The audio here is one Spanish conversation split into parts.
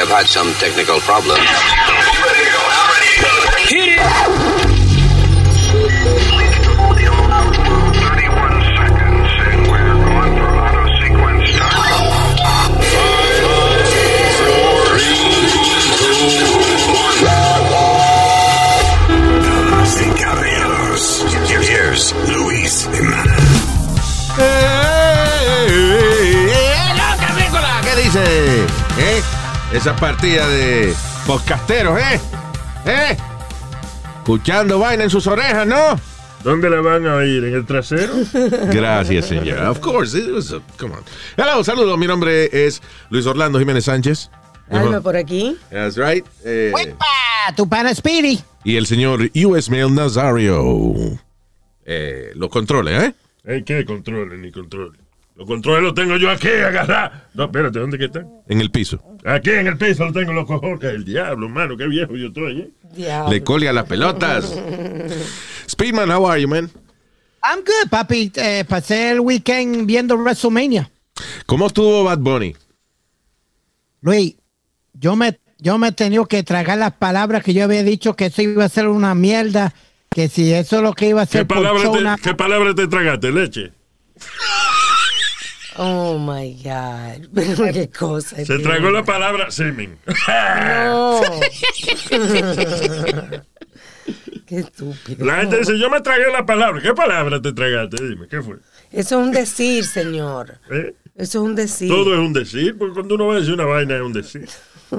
have had some technical problems. Hit it! Esa partida de podcasteros, ¿eh? ¿Eh? Escuchando vaina en sus orejas, ¿no? ¿Dónde la van a ir? ¿En el trasero? Gracias, señor. Of course. come on. Hello, saludos. Mi nombre es Luis Orlando Jiménez Sánchez. Alma por aquí. That's right. Eh, ¡Tu pana Speedy! Y el señor Mail Nazario. Eh, Lo controle, ¿eh? eh ¿Qué controle, ni controle. Los controles los tengo yo aquí, agarrar. No, espérate, ¿dónde que están? En el piso. Aquí en el piso lo tengo los cojones. El diablo, mano, qué viejo yo estoy, ¿eh? Diablo. Le colga las pelotas. Speedman, how are you, man? I'm good, papi. Eh, pasé el weekend viendo WrestleMania. ¿Cómo estuvo Bad Bunny? Luis, yo me, yo me he tenido que tragar las palabras que yo había dicho que eso iba a ser una mierda, que si eso es lo que iba a ser. ¿Qué palabras te, te tragaste, leche? Oh my God. qué cosa. Se tragó la palabra semen. qué estúpido. La gente dice: Yo me tragué la palabra. ¿Qué palabra te tragaste? Dime, ¿qué fue? Eso es un decir, señor. ¿Eh? Eso es un decir. Todo es un decir, porque cuando uno va a decir una vaina es un decir.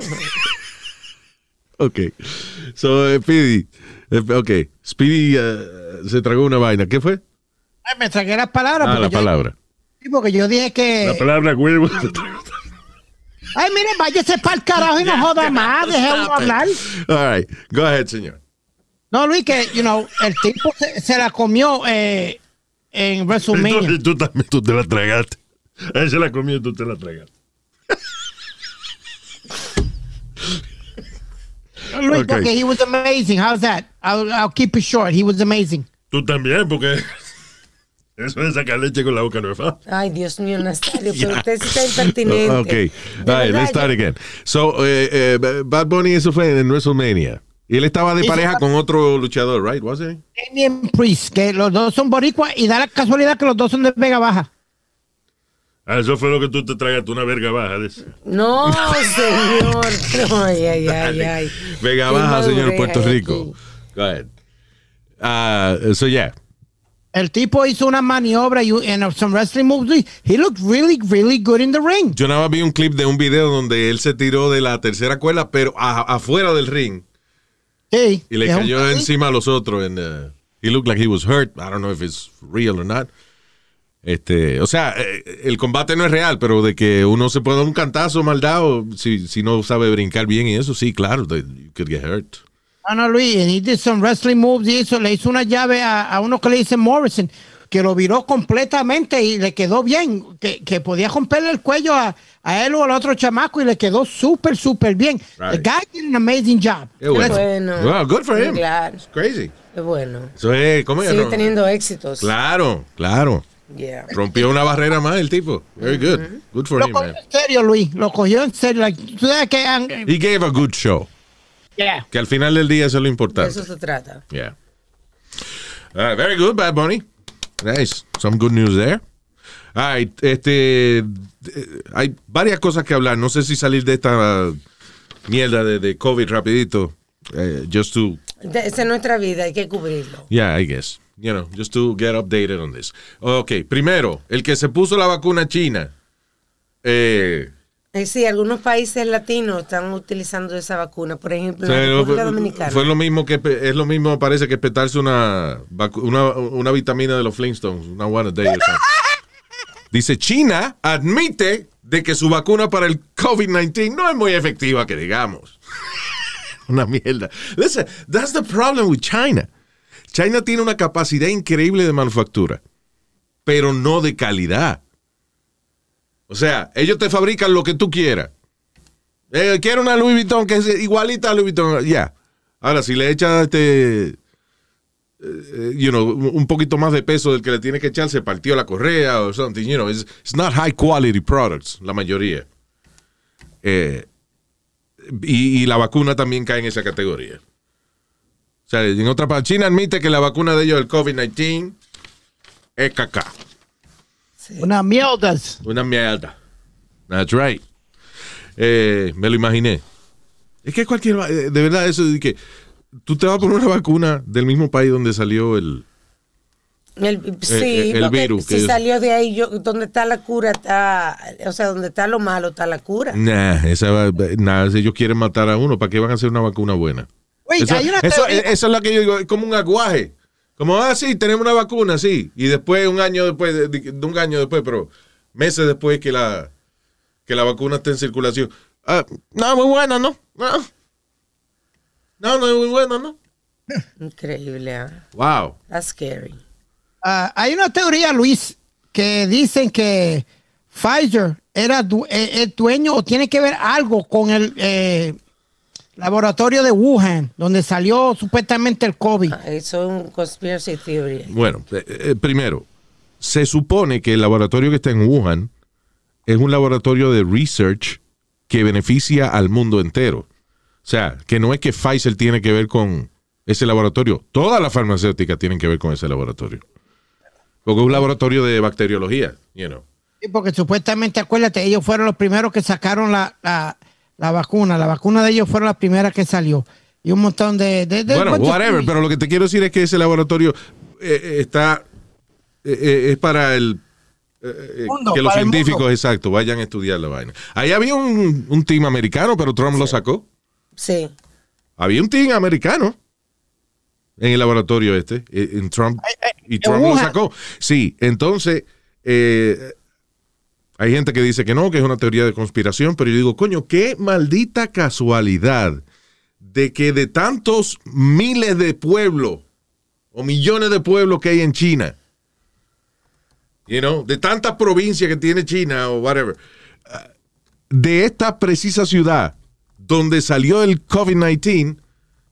ok. So, eh, Speedy. Eh, ok. Speedy se tragó una vaina. ¿Qué fue? me tragué las palabras. Ah, la palabra porque yo dije que. La palabra huevo. Ay, mire váyase para carajo y no joda más, deje hablar. All right, go ahead, señor. No, Luis, que, you know, el tipo se, la comió eh, en resumen tú, también, tú te la tragaste. Él se la comió y tú te la tragaste. Luis, porque okay, he was amazing. How's that? I'll, I'll keep it short. He was amazing. Tú también, porque eso es sacar leche con la boca nueva. Ay, Dios mío, Natalio, pero usted sí está impertinente. Ok, all let's start again. So, eh, eh, Bad Bunny, eso fue en WrestleMania. Y él estaba de pareja con otro luchador, right? Was it? Damien Priest, que los dos son boricua y da la casualidad que los dos son de Vega Baja. Ah, eso fue lo que tú te tú una verga baja No, señor. ay, ay, ay, ay. Vega baja, señor Puerto Rico. Go ahead. Ah, so, yeah. El tipo hizo una maniobra y en some wrestling moves. He looked really, really good in the ring. Yo nada más vi un clip de un video donde él se tiró de la tercera cuerda, pero afuera del ring. Sí. Y le cayó encima a los otros. And, uh, he looked like he was hurt. I don't know if it's real or not. Este, o sea, eh, el combate no es real, pero de que uno se puede dar un cantazo mal dado si, si no sabe brincar bien y eso, sí, claro, you could get hurt. No, no, Luis, he did some wrestling moves y le hizo una llave a, a uno que le dice Morrison, que lo viró completamente y le quedó bien, que, que podía romperle el cuello a, a, él o al otro chamaco y le quedó súper, súper bien. Right. The guy did an amazing job. Qué bueno. Well, good for him. Claro. It's crazy. Qué bueno. So, comiendo. ¿cómo Sigue teniendo éxitos. Claro, claro. Yeah. Rompió una barrera más el tipo. Very good. Mm -hmm. Good for lo him, cogió en serio, Luis. Lo cogió en serio. Like, que, um, He gave a good show. Que al final del día eso es lo importante. De eso se trata. Yeah. Uh, very good, Bad Bunny. Nice. Some good news there. All este, eh, hay varias cosas que hablar. No sé si salir de esta mierda de, de COVID rapidito. Eh, just to... Esa es nuestra vida, hay que cubrirlo. Yeah, I guess. You know, just to get updated on this. Okay. primero, el que se puso la vacuna china. Eh eh, sí, algunos países latinos están utilizando esa vacuna, por ejemplo, la República Dominicana. Fue lo mismo que es lo mismo parece que petarse una una, una vitamina de los Flintstones, una Dice China admite de que su vacuna para el COVID-19 no es muy efectiva, que digamos. una mierda. Listen, that's the problem with China. China tiene una capacidad increíble de manufactura, pero no de calidad. O sea, ellos te fabrican lo que tú quieras. Eh, quiero una Louis Vuitton que es igualita a Louis Vuitton. Ya. Ahora, si le echas este. Eh, eh, you know, un poquito más de peso del que le tiene que echar, se partió la correa o something. You know, it's, not high quality products, la mayoría. y, la vacuna también cae en esa categoría. O sea, en otra parte, China admite que la vacuna de ellos, del COVID-19, es caca. Unas mierdas. Una mierda. That's right. Eh, me lo imaginé. Es que cualquier. Eh, de verdad, eso de que. Tú te vas a poner una vacuna del mismo país donde salió el. El, eh, sí, el, virus. Si salió de ahí, yo, donde está la cura, está, o sea, donde está lo malo, está la cura. Nah, esa, si ellos quieren matar a uno, ¿para qué van a hacer una vacuna buena? eso, es lo que yo digo, es como un aguaje. Como, ah, sí, tenemos una vacuna, sí. Y después, un año después, de, un año después, pero meses después que la, la vacuna esté en circulación. Ah, no, muy buena, ¿no? No, no, es muy buena, ¿no? Increíble. ¿ah? Wow. That's scary. Ah, hay una teoría, Luis, que dicen que Pfizer era el eh, dueño o tiene que ver algo con el... Eh, laboratorio de Wuhan, donde salió supuestamente el COVID. eso ah, es un conspiracy theory. Bueno, eh, eh, primero, se supone que el laboratorio que está en Wuhan es un laboratorio de research que beneficia al mundo entero. O sea, que no es que Pfizer tiene que ver con ese laboratorio. Toda la farmacéuticas tiene que ver con ese laboratorio. Porque es un laboratorio de bacteriología, you know. Sí, porque supuestamente, acuérdate, ellos fueron los primeros que sacaron la la vacuna. La vacuna de ellos fue la primera que salió. Y un montón de... bueno, whatever, pero lo que te quiero decir es que ese laboratorio eh, eh, está... Eh, es para el... que los científicos, exacto, vayan a estudiar la vaina. Ahí había un, team americano, pero Trump lo sacó. Sí. Había un team americano en el laboratorio este, en Trump, y Trump lo sacó. Sí, entonces... Hay gente que dice que no, que es una teoría de conspiración, pero yo digo, coño, qué maldita casualidad de que de tantos miles de pueblos o millones de pueblos que hay en China, you know, de tantas provincias que tiene China o whatever, ah, de esta precisa ciudad donde salió el COVID-19,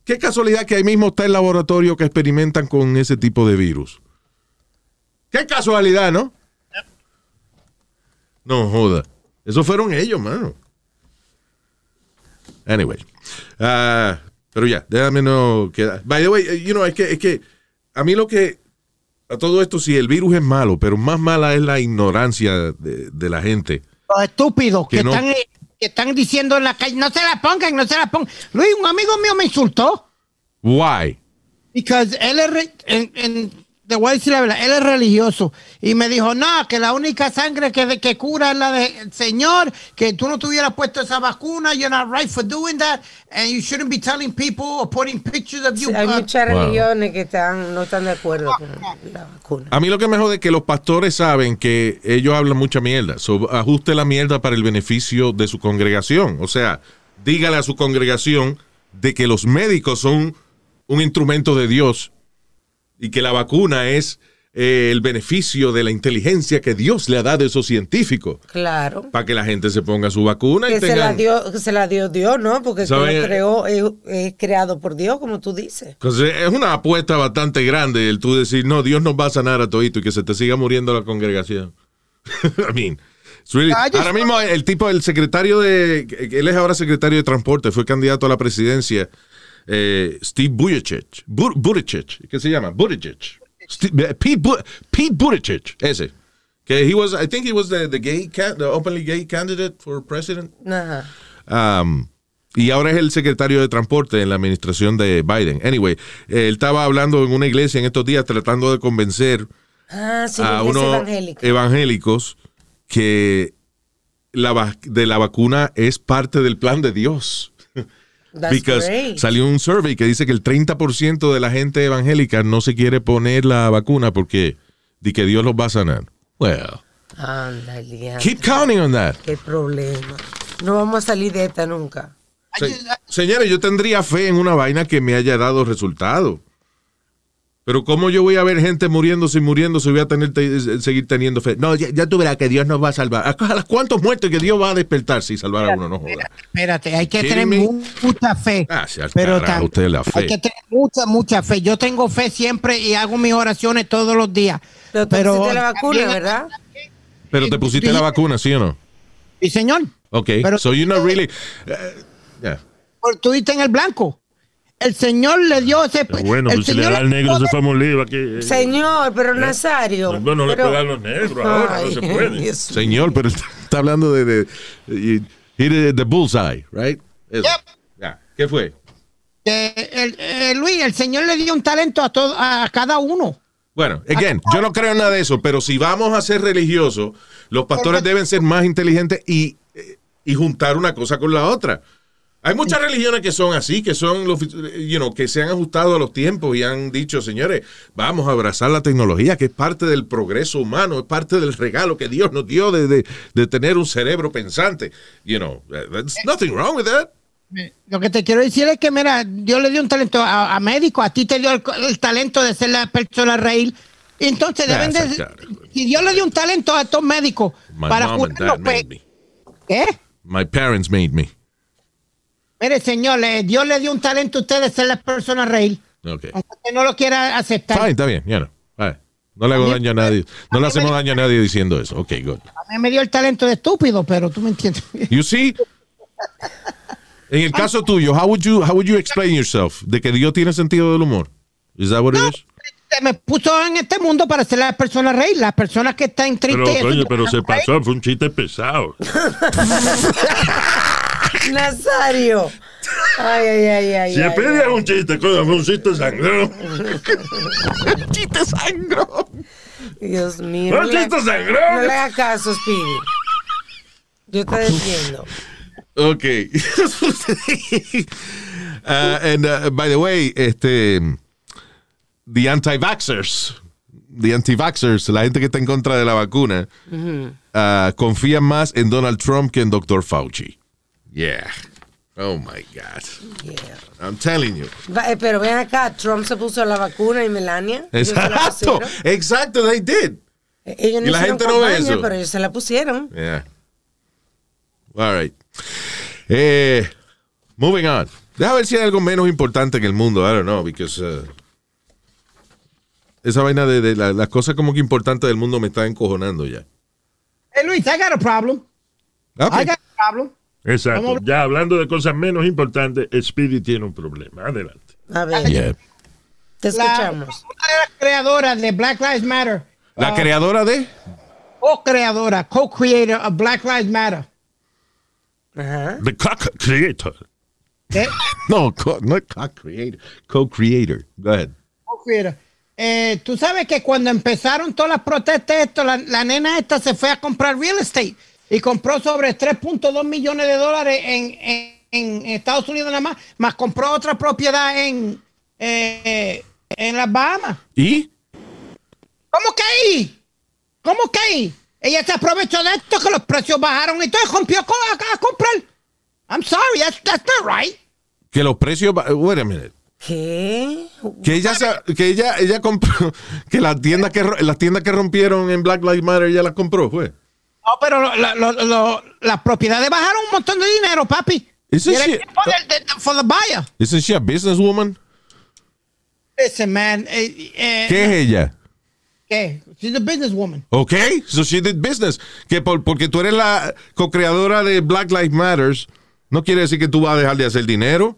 qué casualidad que ahí mismo está el laboratorio que experimentan con ese tipo de virus. Qué casualidad, ¿no? No joda. Eso fueron ellos, mano. Anyway. Ah, pero ya, déjame no quedar. By the way, eh, you know, es que, es que a mí lo que. A todo esto, sí, el virus es malo, pero más mala es la ignorancia de, la gente. Los estúpidos eh, que, están, diciendo en la calle, no se la pongan, no se la pongan. Luis, un amigo mío me insultó. Why? Because él en, te voy a decir la verdad, él es religioso. Y me dijo, no, que la única sangre que, cura es la del Señor, que tú no hubieras puesto esa vacuna, you're not right for doing that, and you shouldn't be telling people or putting pictures of you. hay muchas religiones que no están de acuerdo con ah, ah. la vacuna. A mí lo que me jode es que los pastores saben que ellos hablan mucha mierda. ajuste la mierda para el beneficio de su congregación. O sea, dígale a su congregación de que los médicos son un instrumento de Dios y que la vacuna es eh, el beneficio de la inteligencia que Dios le ha dado a esos científicos. Claro. Para que la gente se ponga su vacuna que y se la dio, se la dio Dios, ¿no? Porque creó, es, creado por Dios, como tú dices. Entonces, es una apuesta bastante grande el tú decir, no, Dios no va a sanar a Toito y que se te siga muriendo la congregación. I ahora mismo el tipo, el secretario de, él es ahora secretario de transporte, fue candidato a la presidencia eh, Steve Buttigieg, ¿qué se llama? Buttigieg. Eh, Pete, But ese. Que he was, I think he was the, the gay, the openly gay candidate for president. Nah. Um, y ahora es el secretario de transporte en la administración de Biden. Anyway, él estaba hablando en una iglesia en estos días tratando de convencer ah, a unos evangélicos que la, de la vacuna es parte del plan de Dios. Porque salió un survey que dice que el 30% de la gente evangélica no se quiere poner la vacuna porque di que Dios los va a sanar. Well. Keep counting on that. Qué problema. No vamos a salir de esta nunca. señores, yo tendría fe en una vaina que me haya dado resultado. Pero ¿cómo yo voy a ver gente muriéndose y muriéndose y voy a tener, eh, seguir teniendo fe? No, ya, tú verás que Dios nos va a salvar. cuántos muertos que Dios va a despertar si salvar a uno? No joda. Espérate, hay que tener mucha fe. Gracias, pero usted la fe. Hay que tener mucha, mucha fe. Yo tengo fe siempre y hago mis oraciones todos los días. Pero, te pusiste la vacuna, ¿verdad? Pero te pusiste la vacuna, ¿sí o no? Sí, señor. Ok, pero so you're not really... Eh, tú en el blanco. El Señor le dio ese. bueno, el señor le da al negro se fue a aquí. Señor, pero ¿Eh? Nazario. Pues no, le puede dar los ahora, no se puede. señor, pero está, hablando de. de, de, the bullseye, right? ¿Qué fue? Eh, Luis, el Señor le dio un talento a, todo, a cada uno. Bueno, again, yo no creo en nada de eso, pero si vamos a ser religiosos, los pastores deben ser más inteligentes eh, y juntar una cosa con la otra. Hay muchas religiones que son así, que son you know, que se han ajustado a los tiempos y han dicho, señores, vamos a abrazar la tecnología, que es parte del progreso humano, es parte del regalo que Dios nos dio de, de, tener un cerebro pensante. You know, eh. nothing wrong with that. Lo que te quiero decir es que, mira, Dios le dio un talento a, médicos médico, a ti te dio el, talento de ser la persona real. Entonces deben decir Dios le dio un talento a estos médicos para curar los ¿Qué? ¿Eh? My parents made me. Mire, señores, Dios le dio un talento a ustedes ser las personas reír. Okay. Aunque no lo quiera aceptar. está bien, ya no. No le hago daño a nadie. No le hacemos daño a nadie diciendo eso. Ok, good. A mí me dio el talento de estúpido, pero tú me entiendes. You see? En el caso tuyo, how would you how would you explain yourself? De que Dios tiene sentido del humor. Is that what it Me puso en este mundo para ser las personas reír, las personas que están tristes. Pero, pero se pasó, fue un chiste pesado. Nazario. Ay, ay, ay, ay. si pide un chiste, coño, un chiste sangrón. un chiste sangrón. Dios mío. Un chiste No le hagas caso, Steve. Yo te defiendo. Ok. uh, and uh, by the way, este, the anti-vaxxers, the anti-vaxxers, la gente que está en contra de la vacuna, uh confían más en Donald Trump que en Dr. Fauci. Yeah. Oh my God. Yeah. I'm telling you. Eh, pero ven acá, Trump se puso la vacuna y Melania. Exacto. Exacto, they did. Eh, y la gente no ve eso. Pero ellos se la pusieron. Yeah. All right. Eh, moving on. Deja ver si hay algo menos importante en el mundo. I don't know, because. Uh, esa vaina de, la, las cosas como que importantes del mundo me está encojonando ya. Hey Luis, I got a problem. I got a problem. Exacto. Ya hablando de cosas menos importantes, Speedy tiene un problema. Adelante. A ver. Te escuchamos. La creadora de Black Lives Matter. ¿La ah, creadora de? Co-creadora, co-creator of Black Lives Matter. The co-creator. No, co no co-creator. Co-creator. Go ahead. Co-creator. Eh, tú sabes que cuando empezaron todas las protestas, esto, la nena esta se fue a comprar real estate y compró sobre 3.2 millones de dólares en, Estados Unidos nada más, más compró otra propiedad en, eh, en las Bahamas. ¿Y? ¿Cómo que ahí? ¿Cómo que ahí? Ella se aprovechó de esto, que los precios bajaron y entonces rompió a, a comprar. I'm sorry, that's, not right. Que los precios... Wait a minute. ¿Qué? Que ella que ella ella compró que las tiendas que que rompieron en Black Lives Matter ya las compró, fue. No, pero las propiedades bajaron un montón de dinero, papi. ¿Es ella? ¿Es de, for buyer. businesswoman? Listen, man. Eh, eh, ¿Qué es ella? ¿Qué? She's a businesswoman. Ok, so she did business. Que por, porque tú eres la co-creadora de Black Lives Matters, no quiere decir que tú vas a dejar de hacer dinero.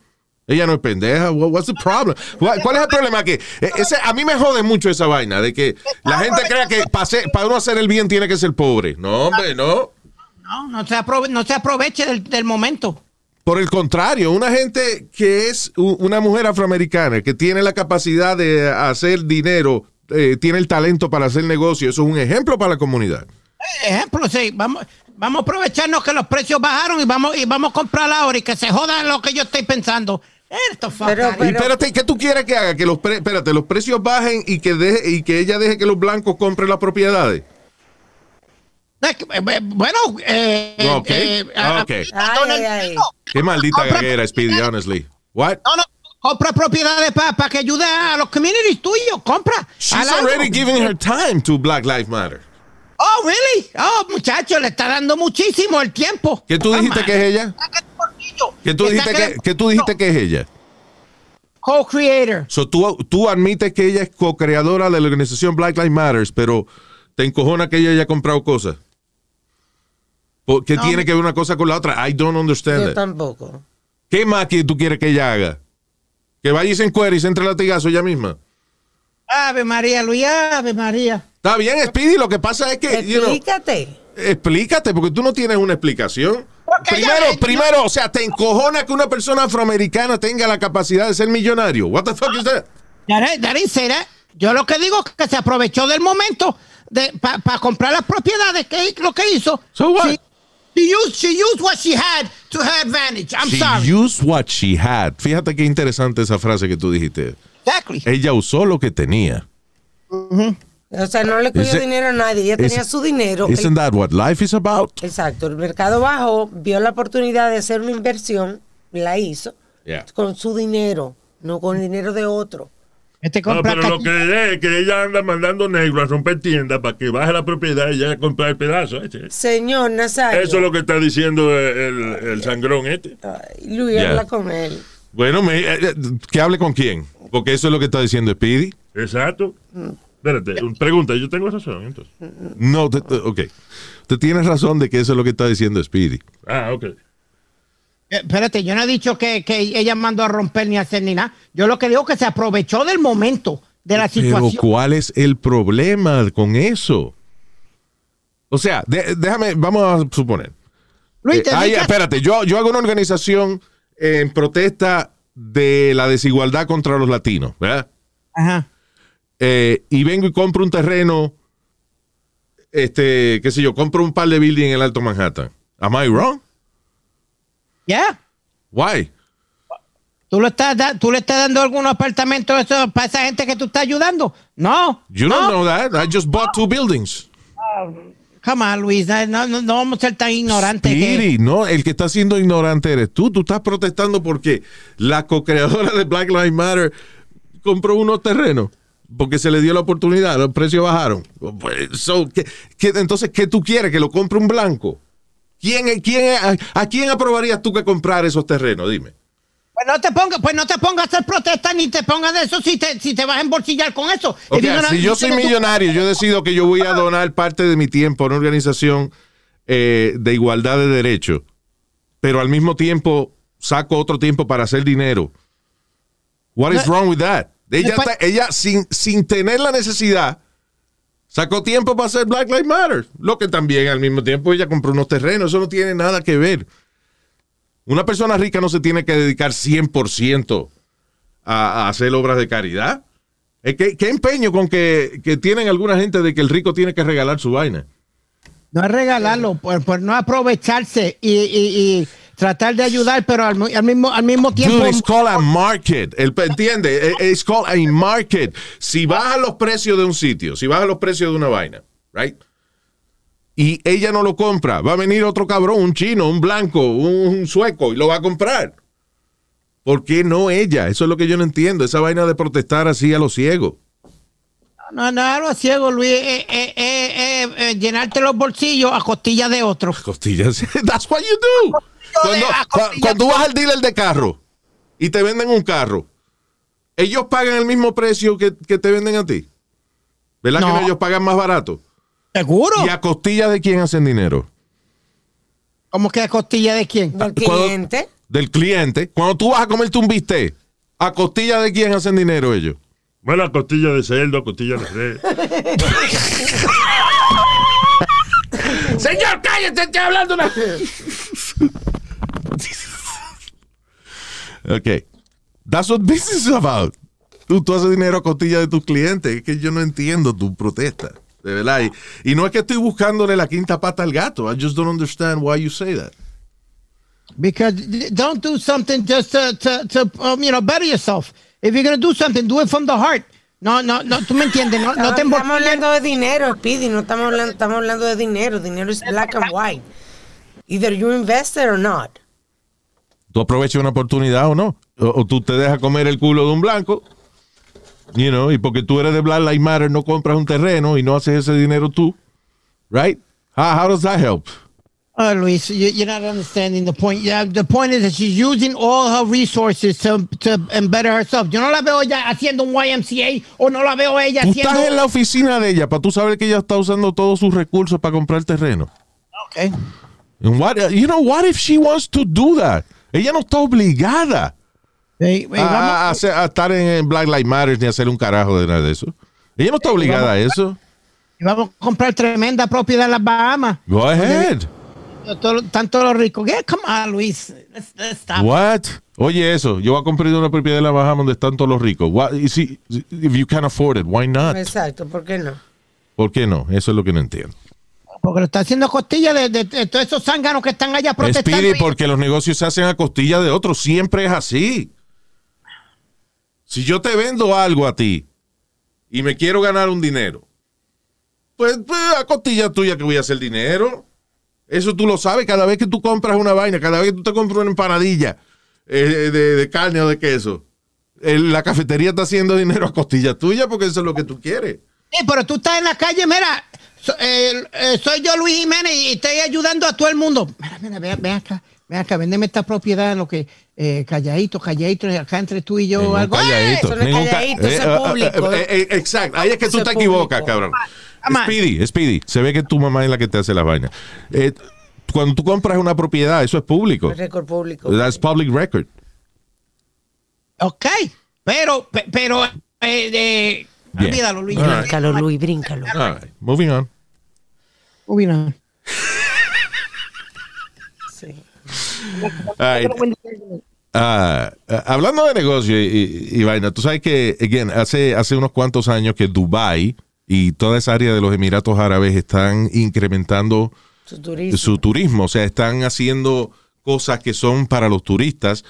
Ella no es pendeja. What's the problem? ¿Cuál es el problema? Que ese, a mí me jode mucho esa vaina de que la gente crea que para, uno hacer el bien tiene que ser pobre. No, hombre, no. No, no se, aproveche del, momento. Por el contrario, una gente que es una mujer afroamericana, que tiene la capacidad de hacer dinero, eh, tiene el talento para hacer negocio, eso es un ejemplo para la comunidad. Eh, ejemplo, sí, vamos, vamos a aprovecharnos que los precios bajaron y vamos, y vamos a comprar ahora y que se jodan lo que yo estoy pensando. Esto pero, y espérate, ¿qué tú quieres que haga? Que los, pre, espérate, los precios bajen y que, y que ella deje que los blancos compren las propiedades. Eh, eh, bueno, eh, okay. Eh, ah, okay. Qué maldita gaguera, Speedy, honestly. What? No, no, compra propiedades para que ayude a los communities tuyos, compra. She's already giving her time to Black Lives Matter. Oh, really? Oh, muchacho, le está dando muchísimo el tiempo. ¿Qué tú dijiste que es ella? ¿Qué tú, dijiste que, que, tú dijiste que es ella? Co-creator. tú, tú admites que ella es co-creadora de la organización Black Lives Matters, pero te encojona que ella haya comprado cosas. ¿Qué tiene que ver una cosa con la otra? I don't understand. Yo it. tampoco. ¿Qué más que tú quieres que ella haga? Que vaya y se encuere y se entre latigazo ella misma. Ave María, Luis, Ave María. Está bien, Speedy, lo que pasa es que. Explícate. explícate, porque tú no tienes una explicación primero, primero, o sea, te encojona que una persona afroamericana tenga la capacidad de ser millonario. What the fuck is that? Yo lo que digo es que se aprovechó del momento para comprar las propiedades, que es lo que hizo. So what? She, used, what she had to her advantage. I'm sorry. She used what she had. Fíjate qué interesante esa frase que tú dijiste. Exactly. Ella usó lo que tenía. Uh-huh. O sea, no le cogió dinero a nadie, ella tenía su dinero. Isn't that what life is about? Exacto, el mercado bajó, vio la oportunidad de hacer una inversión, la hizo, con su dinero, no con el dinero de otro. no, pero lo que es que ella anda mandando negro a romper tiendas para que baje la propiedad y ya comprar el pedazo. Este. Señor Nazario. Eso es lo que está diciendo el, sangrón este. Luis, habla con él. Bueno, me, eh, eh, que hable con quién, porque eso es lo que está diciendo Speedy. Exacto. Mm. Espérate, pregunta, yo tengo razón entonces. No, te, ok. tienes razón de que eso es lo que está diciendo Speedy. Ah, ok. Eh, espérate, yo no he dicho que, ella mandó a romper ni a hacer ni nada. Yo lo que digo es que se aprovechó del momento, de la situación. Pero ¿cuál es el problema con eso? O sea, déjame, vamos a suponer. Luis, eh, espérate, yo, yo hago una organización en protesta de la desigualdad contra los latinos, ¿verdad? Ajá. Eh, y vengo y compro un terreno, este, qué sé yo, compro un par de buildings en el Alto Manhattan. Am I wrong? Yeah. Why? ¿Tú, estás ¿Tú le estás dando algún apartamento para esa gente que tú estás ayudando? No. You no. don't know that. I just bought two buildings. Um, come on, Luis. No, vamos a ser tan ignorantes. no. El que está siendo ignorante eres tú. Tú estás protestando porque la co-creadora de Black Lives Matter compró unos terrenos porque se le dio la oportunidad, los precios bajaron. Pues, entonces, ¿qué tú quieres? ¿Que lo compre un blanco? ¿Quién, quién, a, quién aprobarías tú que comprar esos terrenos? Dime. Pues no te pongas pues no te pongas a hacer protestas ni te pongas de eso si te, si te vas a embolsillar con eso. si, yo soy millonario, yo decido que yo voy a ah. donar parte de mi tiempo a una organización eh, de igualdad de derechos, pero al mismo tiempo saco otro tiempo para hacer dinero. What is wrong with that? Ella, sin, sin tener la necesidad, sacó tiempo para hacer Black Lives Matter. Lo que también al mismo tiempo ella compró unos terrenos. Eso no tiene nada que ver. Una persona rica no se tiene que dedicar 100% a, hacer obras de caridad. ¿Qué, empeño con que, tienen alguna gente de que el rico tiene que regalar su vaina? No es regalarlo, por, no aprovecharse y tratar de ayudar, pero al, mismo, al mismo tiempo. Dude, it's called a market. ¿Entiendes? ¿Entiende? It's called a market. Si bajan los precios de un sitio, si bajan los precios de una vaina, right? Y ella no lo compra, va a venir otro cabrón, un chino, un blanco, un, sueco, y lo va a comprar. ¿Por qué no ella? Eso es lo que yo no entiendo, esa vaina de protestar así a los ciegos. No, no, a los ciegos, Luis, eh, eh, eh, llenarte los bolsillos a costillas de otros. Costillas, that's what you do cuando, vas al dealer de carro y te venden un carro, ellos pagan el mismo precio que, te venden a ti. ¿Verdad que ellos pagan más barato? Seguro. ¿Y a costillas de quién hacen dinero? ¿Cómo que a costilla de quién? Del cliente. del cliente. Cuando tú vas a comerte un bistec, ¿a costilla de quién hacen dinero ellos? Bueno, a costilla de cerdo, costilla de Señor, cállate, estoy hablando una. Ok. That's what business is about. Tú, tú haces dinero a costilla de tus clientes. Es que yo no entiendo tu protesta. De verdad. Y, y, no es que estoy buscándole la quinta pata al gato. I just don't understand why you say that. Because don't do something just to, to, to um, you know, better yourself. If you're going to do something, do it from the heart. No, no, no, tú me entiendes. No, no, Estamos hablando de dinero, Speedy. No estamos hablando, estamos hablando de dinero. Dinero es black and white. Either you invest or not tú aprovechas una oportunidad o no. O, tú te dejas comer el culo de un blanco, you know, y porque tú eres de Black Lives Matter no compras un terreno y no haces ese dinero tú, right? How, does that help? Ah, Luis, you're not understanding the point. Yeah, the point is that she's using all her resources to, to better herself. Yo no la veo ella haciendo un YMCA o no la veo ella haciendo. Tú estás en la oficina de ella para tú saber que ella está usando todos sus recursos para comprar terreno. Okay. And what, you know, what if she wants to do that? Ella no está obligada a, estar en, Black Lives Matter ni a hacer un carajo de nada de eso. Ella no está obligada a eso. vamos a comprar tremenda propiedad en las Bahamas. Go ahead. Tanto los ricos. come on, Luis. What? Oye, eso. Yo voy a comprar una propiedad en las Bahamas donde están todos los ricos. What, if you can afford it, why not? Exacto, ¿por qué no? ¿Por qué no? Eso es lo que no entiendo porque lo está haciendo a costilla de, de, todos esos zánganos que están allá protestando. porque los negocios se hacen a costilla de otros, siempre es así. Si yo te vendo algo a ti y me quiero ganar un dinero, pues, pues, a costilla tuya que voy a hacer dinero. Eso tú lo sabes, cada vez que tú compras una vaina, cada vez que tú te compras una empanadilla eh, de, carne o de queso, la cafetería está haciendo dinero a costilla tuya porque eso es lo que tú quieres. Sí, pero tú estás en la calle, mira, eh, soy yo Luis Jiménez y estoy ayudando a todo el mundo. Mira, mira, ve acá, ven acá, vendeme esta propiedad en lo que eh, calladito, calladito, acá entre tú y yo algo. ¡Eh! Calladito, eso es eh, público. exacto, ahí es que tú te equivocas, cabrón. Ah, ah, Speedy, Speedy, se ve que tu mamá es la que te hace la vaina. cuando tú compras una propiedad, eso es público. Es récord público. es public record. Ok, pero, pero, eh, Luis. Bríncalo, Luis, bríncalo. All Moving on. Moving on. sí. Ah, eh, hablando de negocio y, tú sabes que, again, hace, hace unos cuantos años que Dubai y toda esa área de los Emiratos Árabes están incrementando su turismo. O sea, están haciendo cosas que son para los turistas.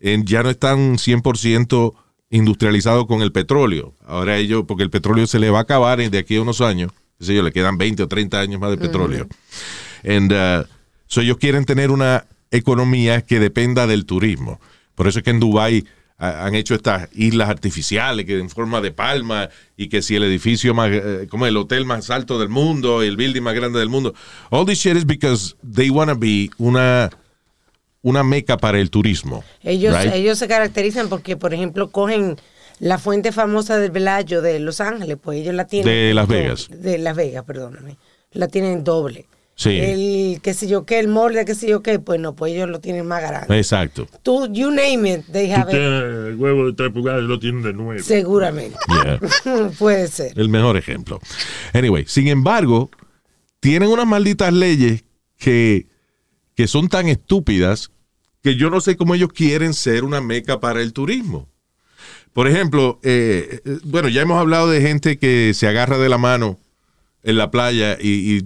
ya no están 100% industrializado con el petróleo. Ahora ellos, porque el petróleo se le va a acabar de aquí a unos años, le quedan 20 o 30 años más de petróleo. Uh, ellos quieren tener una economía que dependa del turismo. Por eso es que en Dubái han hecho estas islas artificiales que en forma de palma y que si el edificio más eh, como el hotel más alto del mundo el building más grande del mundo all this shit is because they want to be una una meca para el turismo. Ellos, ellos se caracterizan porque, por ejemplo, cogen la fuente famosa del Velayo de Los Ángeles, pues ellos la tienen. De Las Vegas. De, Las Vegas, perdóname. La tienen doble. Sí. El qué sé yo qué, el molde, qué sé yo qué, pues no, pues ellos lo tienen más grande. Exacto. Tú, you name it, they have El huevo de tres pulgadas lo tienen de nuevo. Seguramente. Puede ser. El mejor ejemplo. Anyway, sin embargo, tienen unas malditas leyes que que son tan estúpidas que yo no sé cómo ellos quieren ser una meca para el turismo. Por ejemplo, eh, eh, bueno, ya hemos hablado de gente que se agarra de la mano en la playa y,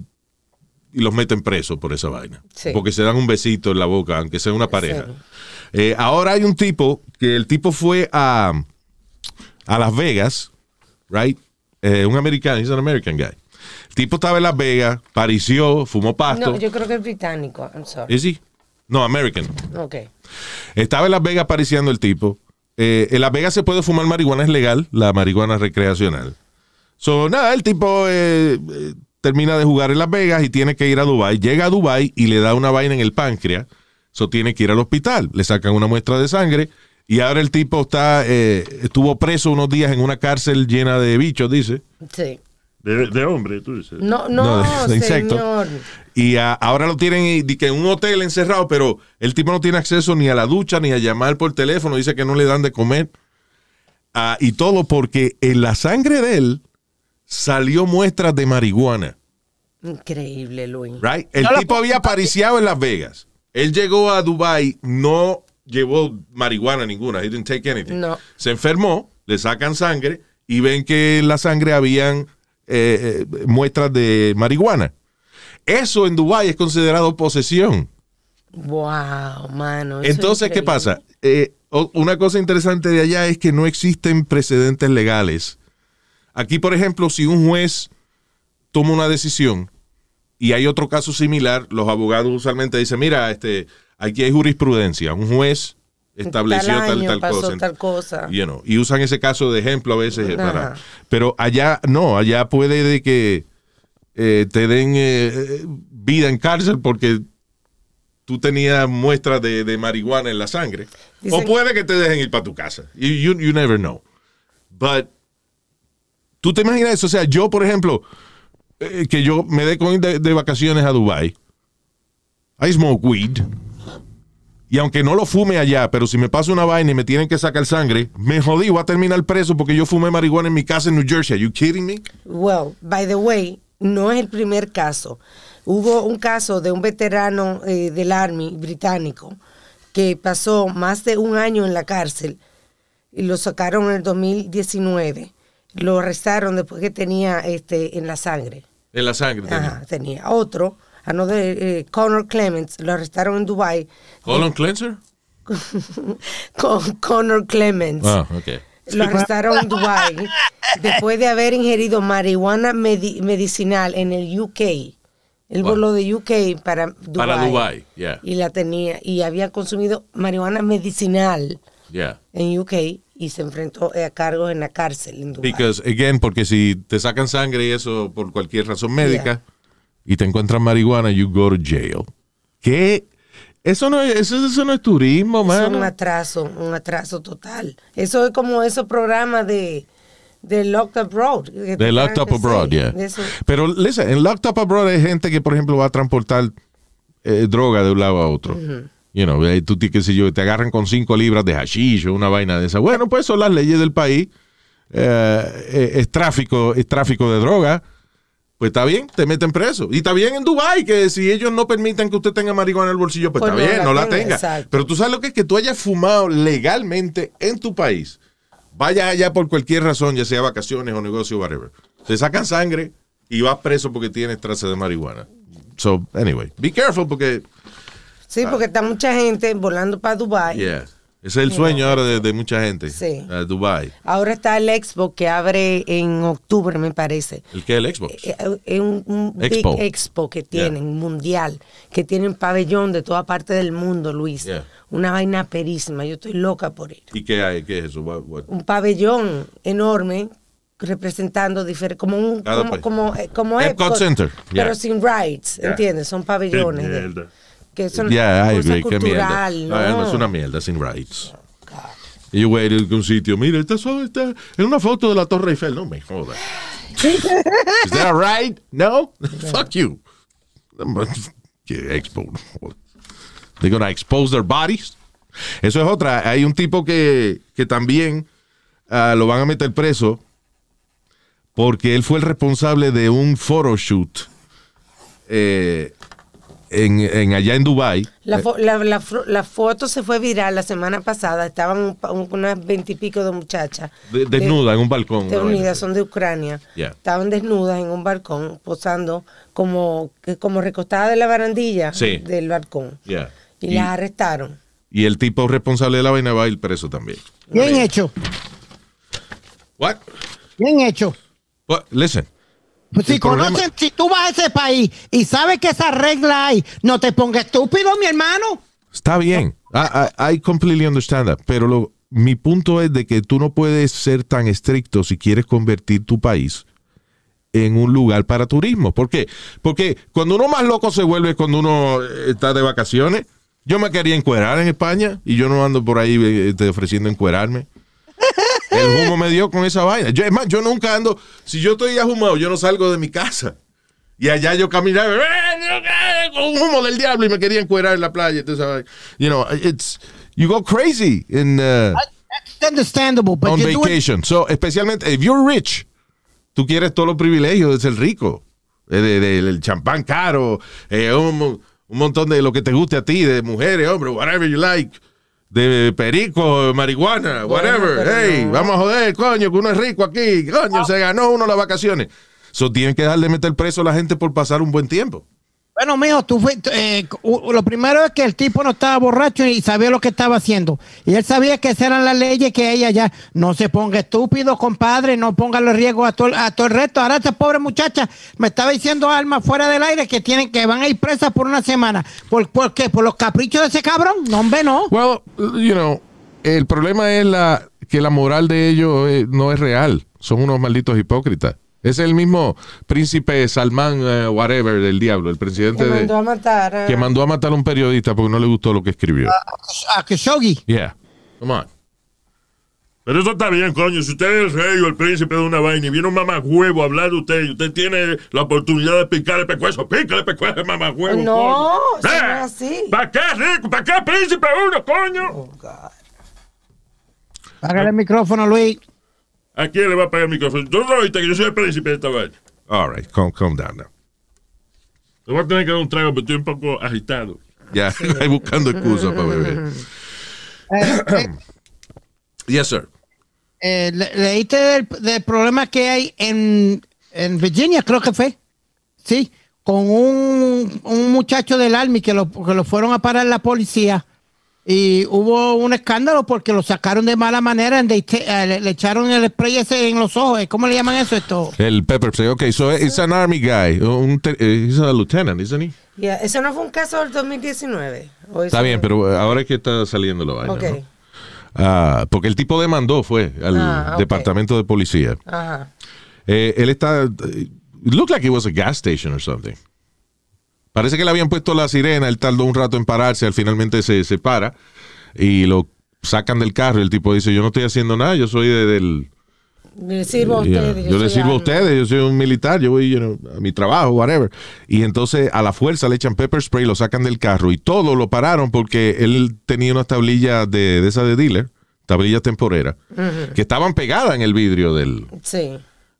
los meten presos por esa vaina. Porque se dan un besito en la boca, aunque sea una pareja. Eh, ahora hay un tipo que el tipo fue a, a Las Vegas, right? un americano, he's an American guy. El tipo estaba en Las Vegas, pareció, fumó pasto. No, yo creo que es británico, I'm sorry. ¿Es No, American. Ok. Estaba en Las Vegas pareciendo el tipo. Eh, en Las Vegas se puede fumar marihuana, es legal, la marihuana recreacional. So, nada, el tipo eh, eh, termina de jugar en Las Vegas y tiene que ir a Dubai. Llega a Dubai y le da una vaina en el páncreas. So, tiene que ir al hospital. Le sacan una muestra de sangre. Y ahora el tipo está, estuvo preso unos días en una cárcel llena de bichos, dice. Sí. De, hombre, tú dices. No, no, de, insecto. Y ah, ahora lo tienen en, en un hotel encerrado, pero el tipo no tiene acceso ni a la ducha, ni a llamar por teléfono, dice que no le dan de comer. Ah, y todo porque en la sangre de él salió muestras de marihuana. Increíble, Luis. Right? El tipo había apariciado en Las Vegas. Él llegó a Dubai, no llevó marihuana ninguna. He didn't take anything. No. Se enfermó, le sacan sangre y ven que la sangre habían eh, muestras de marihuana. Eso en Dubái es considerado posesión. Wow, mano. Entonces, ¿qué pasa? Eh, una cosa interesante de allá es que no existen precedentes legales. Aquí, por ejemplo, si un juez toma una decisión y hay otro caso similar, los abogados usualmente dicen, mira, este, aquí hay jurisprudencia. Un juez estableció tal, tal, cosa. y usan ese caso de ejemplo a veces. Eh, para, pero allá no, allá puede de que eh, te den eh, vida en cárcel porque tú tenías muestras de, marihuana en la sangre. o puede que te dejen ir para tu casa. You, you, never know. But, ¿tú te imaginas eso? O sea, yo, por ejemplo, que yo me dé de, de vacaciones a Dubai. I smoke weed. Y aunque no lo fume allá, pero si me pasa una vaina y me tienen que sacar sangre, me jodí, voy a terminar preso porque yo fumé marihuana en mi casa en New Jersey. Are you kidding me? Well, by the way, no es el primer caso. Hubo un caso de un veterano eh, del Army británico que pasó más de un año en la cárcel y lo sacaron en el 2019. Lo arrestaron después que tenía este en la sangre. En la sangre tenía. Ajá, tenía. Otro another, eh, eh, Connor Clements, lo arrestaron en Dubai. Connor Clements? Con Connor Clements. okay. Lo arrestaron en Dubai después de haber ingerido marihuana medicinal en el UK. el vuelo de UK para Dubai. Para Dubai, ya. Y la tenía, y había consumido marihuana medicinal en UK y se enfrentó a cargos en la cárcel en Dubai. Because, again, porque si te sacan sangre y eso por cualquier razón médica, y te encuentras marihuana, you go to jail. ¿Qué? Eso no es, eso, eso no es turismo, man. Es un atraso, un atraso total. Eso es como esos programa de, de Locked Abroad. De Locked Up Abroad, yeah. Pero, listen, en Locked Up Abroad hay gente que, por ejemplo, va a transportar eh, droga de un lado a otro. You know, tú, qué sé yo, te agarran con cinco libras de hashish una vaina de esa. Bueno, pues son las leyes del país. Eh, eh, es tráfico, es tráfico de droga pues está bien, te meten preso. Y está bien en Dubai que si ellos no permiten que usted tenga marihuana en el bolsillo, pues, pues está bien, no la tenga. Pero tú sabes lo que es que tú hayas fumado legalmente en tu país, vaya allá por cualquier razón, ya sea vacaciones o negocio, whatever. Se sacan sangre y vas preso porque tienes traza de marihuana. So, anyway, be careful porque... Sí, porque está mucha gente volando para Dubai. Yeah es el sueño ahora de, mucha gente. Sí. Dubai. Ahora está el Expo que abre en octubre, me parece. ¿El qué? ¿El Expo? Es eh, eh, un, Expo? Big Expo que tienen, mundial, que tienen pabellón de toda parte del mundo, Luis. Una vaina perísima. Yo estoy loca por ir. ¿Y qué hay? ¿Qué es eso? Un pabellón enorme representando como un, como, como, eh, Center. Pero sin rights, ¿entiendes? Son pabellones. De, que eso yeah, cultural, mierda. No. es una mierda, sin rights. Oh, y güey voy a sitio, mira, esta está en una foto de la Torre Eiffel. No me jodas. Is that right? No? Fuck you. They're gonna expose their bodies. Eso es otra. Hay un tipo que, que también ah, lo van a meter preso porque él fue el responsable de un photoshoot eh, en, allá en Dubái La, foto se fue viral la semana pasada. Estaban unas veintipico de muchachas. desnudas en un balcón. son de Ucrania. Estaban desnudas en un balcón, posando como, como recostadas de la barandilla del balcón. Y, las arrestaron. Y el tipo responsable de la vaina va a ir preso también. Bien hecho. What? Bien hecho. listen, si tú vas a ese país y sabes que esa regla hay, no te pongas estúpido, mi hermano. Está bien. I, completely understand that. Pero mi punto es de que tú no puedes ser tan estricto si quieres convertir tu país en un lugar para turismo. ¿Por qué? Porque cuando uno más loco se vuelve cuando uno eh, está de vacaciones, yo me quería encuerar en España y yo no ando por ahí eh, este, ofreciendo encuerarme. El humo me dio con esa vaina. Yo, es más, yo nunca ando. Si yo estoy ahumado, yo no salgo de mi casa. Y allá yo caminaba eh, eh, con humo del diablo y me querían cuerar en la playa. Entonces, you know, it's, you go crazy in, uh, understandable, but vacation. So, especialmente, if you're rich, tú quieres todos los privilegios de ser rico. Eh, El champán caro, un, un montón de lo que te guste a ti, de mujeres, hombre, whatever you like de perico, marihuana, whatever. hey, vamos a joder, coño, que uno es rico aquí, coño, ah. se ganó uno las vacaciones. eso tienen que darle de meter preso a la gente por pasar un buen tiempo. Bueno, mijo, tú fuiste, eh, lo primero es que el tipo no estaba borracho y sabía lo que estaba haciendo. Y él sabía que esas eran las leyes que ella ya no se ponga estúpido, compadre, no ponga los riesgos a todo, el resto. Ahora esta pobre muchacha me estaba diciendo alma fuera del aire que tienen que van a ir presas por una semana. ¿Por, qué? ¿Por los caprichos de ese cabrón? No, hombre, no. Bueno, you know, el problema es la que la moral de ellos eh, no es real. Son unos malditos hipócritas. Es el mismo príncipe Salman, eh, whatever, del diablo, el presidente que mandó, a matar, eh. que mandó a matar a un periodista porque no le gustó lo que escribió. a Khashoggi. Yeah. Come on. Pero eso está bien, coño. Si usted es el rey o el príncipe de una vaina y viene un huevo a hablar de usted y usted tiene la oportunidad de picar el pecueso, pícale pecueso mamagüevo. No, no eh, así. ¿Para qué rico? ¿Para qué príncipe uno, coño? Oh, God. Págale el micrófono, Luis. ¿A quién le va a pagar el micrófono Yo no, ahorita que yo soy el príncipe de esta vaina. All right, calm, calm down now. Te voy a tener que dar un trago, pero estoy un poco agitado. Ya, buscando excusa para beber. Eh, yes, sir. Eh, leíste del, problema que hay en, en, Virginia, creo que fue. Sí, con un, un muchacho del Army que lo, que lo fueron a parar la policía y hubo un escándalo porque lo sacaron de mala manera, este, eh, le, le, echaron el spray ese en los ojos. ¿eh? ¿Cómo le llaman eso esto? El pepper spray. Ok, so eh, it's an army guy. Un he's a lieutenant, isn't he? Yeah, eso no fue un caso del 2019. Está bien, pero ahora es que está saliendo la vaina. Ah, porque el tipo demandó, fue, al ah, departamento de policía. él está. It looked like it was a gas station or something. Parece que le habían puesto la sirena, él tardó un rato en pararse, al finalmente se, separa para y lo sacan del carro. el tipo dice: Yo no estoy haciendo nada, yo soy del. Le sirvo ustedes. Yo, le sirvo a ustedes, yo soy un militar, yo voy a mi trabajo, whatever. Y entonces a la fuerza le echan pepper spray, lo sacan del carro y todo lo pararon porque él tenía unas tablillas de, de esa de dealer, tablillas temporeras, que estaban pegadas en el vidrio del. Sí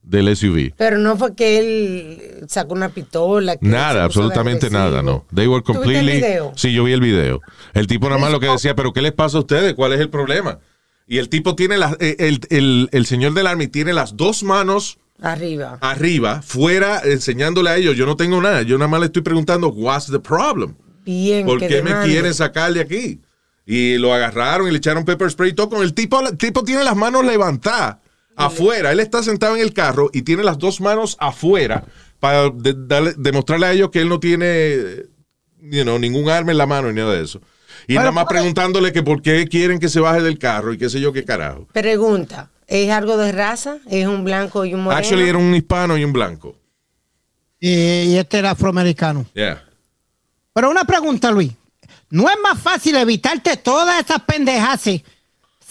del SUV. Pero no fue que él sacó una pistola. nada, absolutamente nada, no. They were completely. Sí, yo vi el video. El tipo nada más pues, lo que decía, pero ¿qué les pasa a ustedes? ¿Cuál es el problema? Y el tipo tiene las, eh, el, el, el, señor del army tiene las dos manos arriba, arriba, fuera, enseñándole a ellos. Yo no tengo nada. Yo nada más le estoy preguntando what's the problem. Bien, ¿Por qué me quieren sacar de aquí? Y lo agarraron y le echaron pepper spray y todo con el tipo. El tipo tiene las manos levantadas afuera. Él está sentado en el carro y tiene las dos manos afuera para demostrarle a ellos que él no tiene ningún arma en la mano ni nada de eso. Y nada más preguntándole que por qué quieren que se baje del carro y qué sé yo qué carajo. Pregunta, ¿es algo de raza? ¿Es un blanco y un moreno? Actually era un hispano y un blanco. y este era afroamericano. Pero una pregunta, Luis. ¿No es más fácil evitarte todas esas pendejas?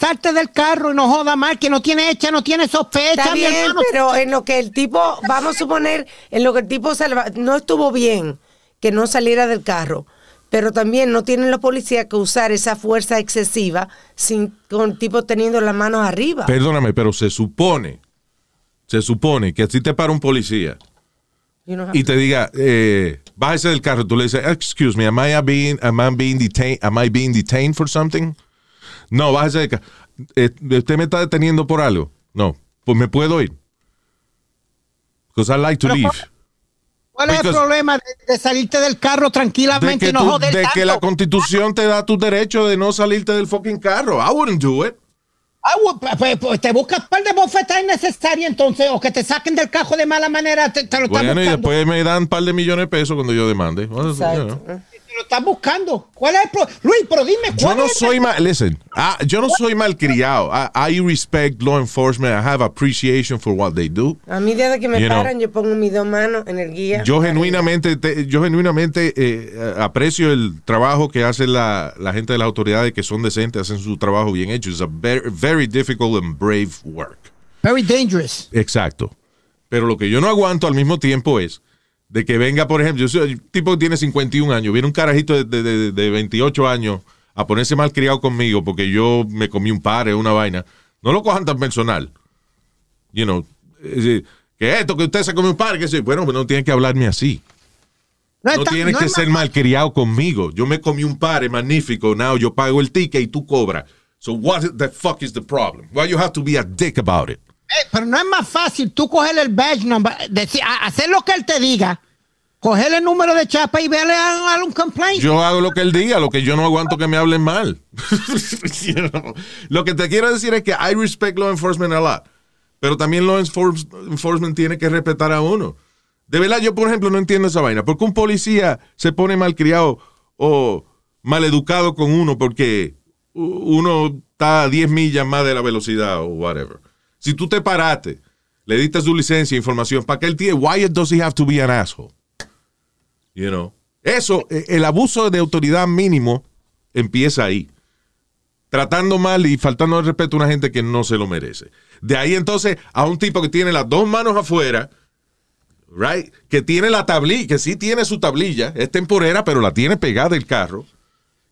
salte del carro y no joda más, que no tiene hecha, no tiene sospecha. Está bien, pero en lo que el tipo, vamos a suponer, en lo que el tipo salva, no estuvo bien que no saliera del carro, pero también no tienen los policías que usar esa fuerza excesiva sin con el tipo teniendo las manos arriba. Perdóname, pero se supone, se supone que así te para un policía y te diga, eh, bájese del carro, tú le dices, excuse me, am I being, am I being detained, am I being detained for something? No, bájese de casa. Eh, ¿Usted me está deteniendo por algo? No. Pues me puedo ir. Because I like to leave. ¿Cuál es el problema de, salirte del carro tranquilamente y no De que la constitución te da tu derecho de no salirte del fucking carro. I wouldn't do it. Ah, pues, pues, pues, te buscas par de bofetas innecesarias entonces, o que te saquen del carro de mala manera, bueno, y después me dan un par de millones de pesos cuando yo demande. Exacto. Está estás buscando. ¿Cuál es el Luis, pero dime cuál Yo no soy mal, listen, ah, yo no soy malcriado. Ah, I, respect law enforcement. I have appreciation for what they do. A mí desde que me paran, yo pongo mis dos manos en el guía. Yo genuinamente, yo genuinamente eh, aprecio el trabajo que hace la, la, gente de las autoridades que son decentes, hacen su trabajo bien hecho. It's a very, very difficult and brave work. Very dangerous. Exacto. Pero lo que yo no aguanto al mismo tiempo es de que venga, por ejemplo, yo soy, tipo que tiene 51 años, viene un carajito de, 28 años a ponerse malcriado conmigo porque yo me comí un pare, una vaina. No lo cojan tan personal. You know, que esto, que usted se come un par, que bueno, no tiene que hablarme así. No, tiene que ser malcriado conmigo. Yo me comí un par, magnífico. Now yo pago el ticket y tú cobras. So what the fuck is the problem? Why you have to be a dick about it? Eh, pero no es más fácil tú cogerle el badge number, hacer lo que él te diga, cogerle el número de chapa y verle a, un complaint. Yo hago lo que él diga, lo que yo no aguanto que me hablen mal. Lo que te quiero decir es que I respect law enforcement a lot, pero también law enforcement tiene que respetar a uno. De verdad, yo por ejemplo no entiendo esa vaina. ¿Por qué un policía se pone malcriado o maleducado con uno porque uno está a 10 millas más de la velocidad o whatever? Si tú te paraste, le diste su licencia, e información, ¿para que él tiene? Why does he have to be an asshole? You know. Eso, e, el abuso de autoridad mínimo empieza ahí. Tratando mal y faltando el respeto a una gente que no se lo merece. De ahí entonces a un tipo que tiene las dos manos afuera, right? Que tiene la tablilla, que sí tiene su tablilla, es temporera, pero la tiene pegada el carro.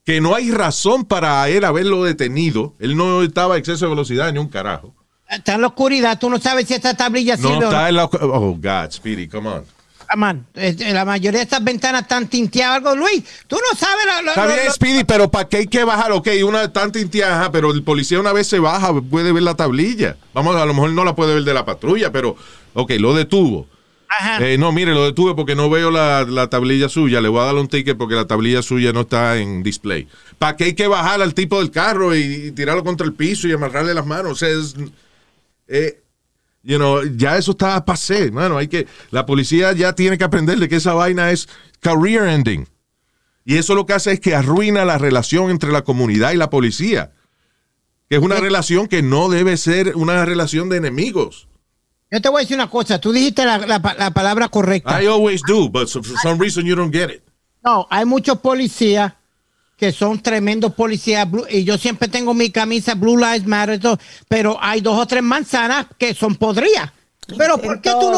Que no hay razón para él haberlo detenido. Él no estaba a exceso de velocidad ni un carajo. Está en la oscuridad, tú no sabes si esta tablilla no No está en la oscuridad. Oh, God, Speedy, come on. Ah, man, eh, la mayoría de estas ventanas están tinteadas algo. Luis, tú no sabes lo, Está bien, Speedy, pero ¿para qué hay que bajar? Ok, una está tintiada, pero el policía una vez se baja, puede ver la tablilla. Vamos, a lo mejor no la puede ver de la patrulla, pero, ok, lo detuvo. Ajá. Eh, no, mire, lo detuve porque no veo la, tablilla suya. Le voy a dar un ticket porque la tablilla suya no está en display. ¿Para qué hay que bajar al tipo del carro y, y tirarlo contra el piso y amarrarle las manos? O sea, es, eh, you know, ya eso está a Bueno, Hay que, la policía ya tiene que aprender de que esa vaina es career ending. Y eso lo que hace es que arruina la relación entre la comunidad y la policía. Que es una eh. relación que no debe ser una relación de enemigos. Yo te voy a decir una cosa. Tú dijiste la, la palabra correcta. I always do, but for some reason you don't get it. No, hay muchos policías que son tremendos policías. y yo siempre tengo mi camisa Blue Lights Matter, pero hay dos o tres manzanas que son podrías. Pero ¿por qué tú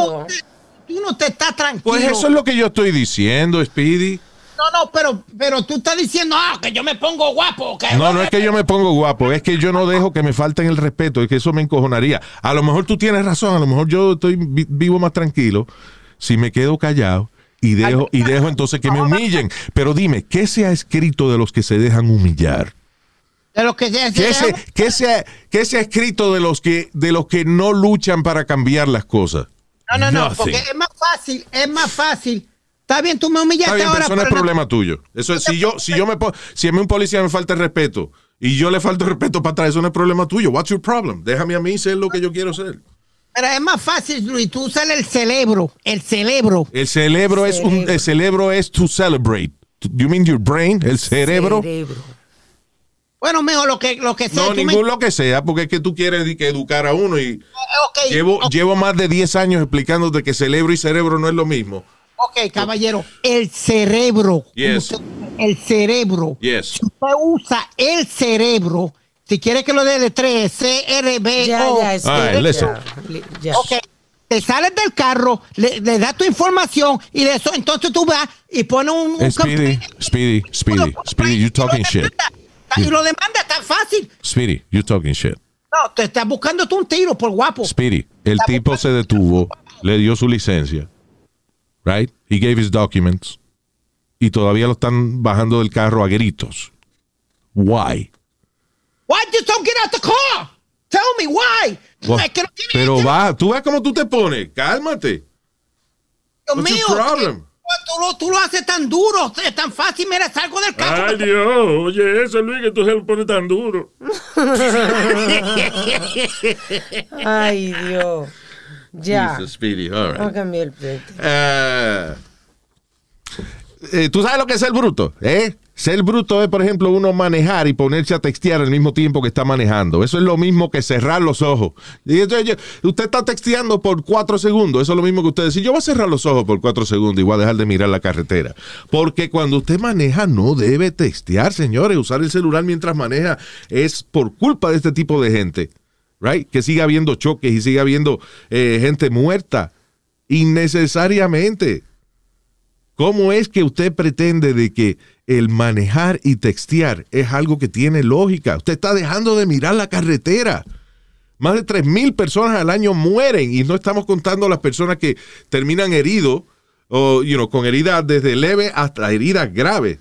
no, te estás tranquilo? Pues eso es lo que yo estoy diciendo, Speedy. No, no, pero, pero tú estás diciendo, ah, que yo me pongo guapo. no, no es que yo me pongo guapo, es que yo no dejo que me falten el respeto, es que eso me encojonaría. A lo mejor tú tienes razón, a lo mejor yo estoy vivo más tranquilo si me quedo callado y dejo, y dejo entonces que me humillen. Pero dime, ¿qué se ha escrito de los que se dejan humillar? De los que se, ¿Qué, se, ha, ¿Qué se, ha, escrito de los que de los que no luchan para cambiar las cosas? No, no, no, porque es más fácil, es más fácil. Está bien, tú me humillaste Está Eso no es problema tuyo. Eso es, si yo, si yo me si a mí un policía me falta el respeto y yo le falto el respeto para atrás, eso no es problema tuyo. What's your problem? Déjame a mí ser lo que yo quiero ser. Pero es más fácil, Luis, tú usas el cerebro, el cerebro. El cerebro, es un, el cerebro es to celebrate. You mean your brain, el cerebro. Bueno, mejor lo que, lo que sea. No, ningún lo que sea, porque es que tú quieres que educar a uno y eh, llevo, llevo más de 10 años explicándote que cerebro y cerebro no es lo mismo. Ok, caballero, el cerebro. Yes. el cerebro. Yes. Si usted usa el cerebro, si quieres que lo dé de tres, CRB. Ya, ah, ya, Ok. Te sales del carro, le, da das tu información y de eso, entonces tú vas y pones un. Speedy, Speedy, Speedy, Speedy, you talking shit. Y lo demanda tan fácil. Speedy, you talking shit. No, te estás buscando tú un tiro por guapo. Speedy, el tipo se detuvo, le dio su licencia. Right? He gave his documents. Y todavía lo están bajando del carro a gritos. Why? Why don't get out the car? Tell me why. pero va, tú ves cómo tú te pones. Cálmate. Dios mío. Tú lo, haces tan duro, tan fácil, mira, salgo del carro. Ay, Dios, oye, eso Luis que tú se lo pones tan duro. Ay, Dios. Ya. right. Eh, eh, ¿Tú sabes lo que es el bruto? ¿Eh? Ser bruto es, por ejemplo, uno manejar y ponerse a textear al mismo tiempo que está manejando. Eso es lo mismo que cerrar los ojos. Y usted está texteando por cuatro segundos. Eso es lo mismo que usted decir. Yo voy a cerrar los ojos por cuatro segundos y voy a dejar de mirar la carretera. Porque cuando usted maneja, no debe textear, señores. Usar el celular mientras maneja es por culpa de este tipo de gente. Right? Que siga habiendo choques y siga habiendo eh, gente muerta innecesariamente. ¿Cómo es que usted pretende de que el manejar y textear es algo que tiene lógica. Usted está dejando de mirar la carretera. Más de 3.000 personas al año mueren y no estamos contando las personas que terminan heridos o you con heridas desde leve hasta heridas graves.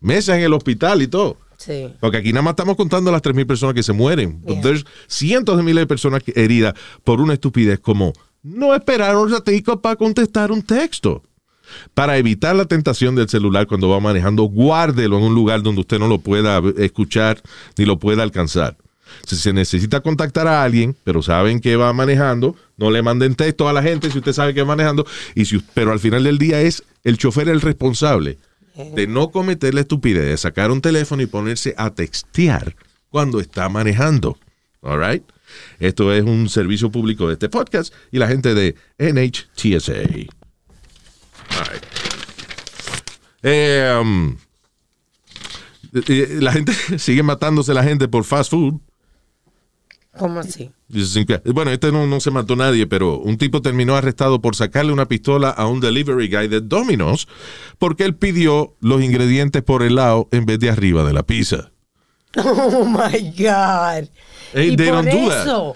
Mesas en el hospital y todo. Sí. Porque aquí nada más estamos contando las 3.000 personas que se mueren. Entonces cientos de miles de personas heridas por una estupidez como no esperaron un ratito para contestar un texto. Para evitar la tentación del celular cuando va manejando, guárdelo en un lugar donde usted no lo pueda escuchar ni lo pueda alcanzar. Si se necesita contactar a alguien, pero saben que va manejando, no le manden texto a la gente si usted sabe que va manejando, y si, pero al final del día es el chofer el responsable de no cometer la estupidez, de sacar un teléfono y ponerse a textear cuando está manejando. right? Esto es un servicio público de este podcast y la gente de NHTSA. Eh, um, la gente sigue matándose la gente por fast food. ¿Cómo así? Bueno, este no, se mató nadie, pero un tipo terminó arrestado por sacarle una pistola a un delivery guy de Domino's porque él pidió los ingredientes por el lado en vez de arriba de la pizza. Oh my God. ¿Y por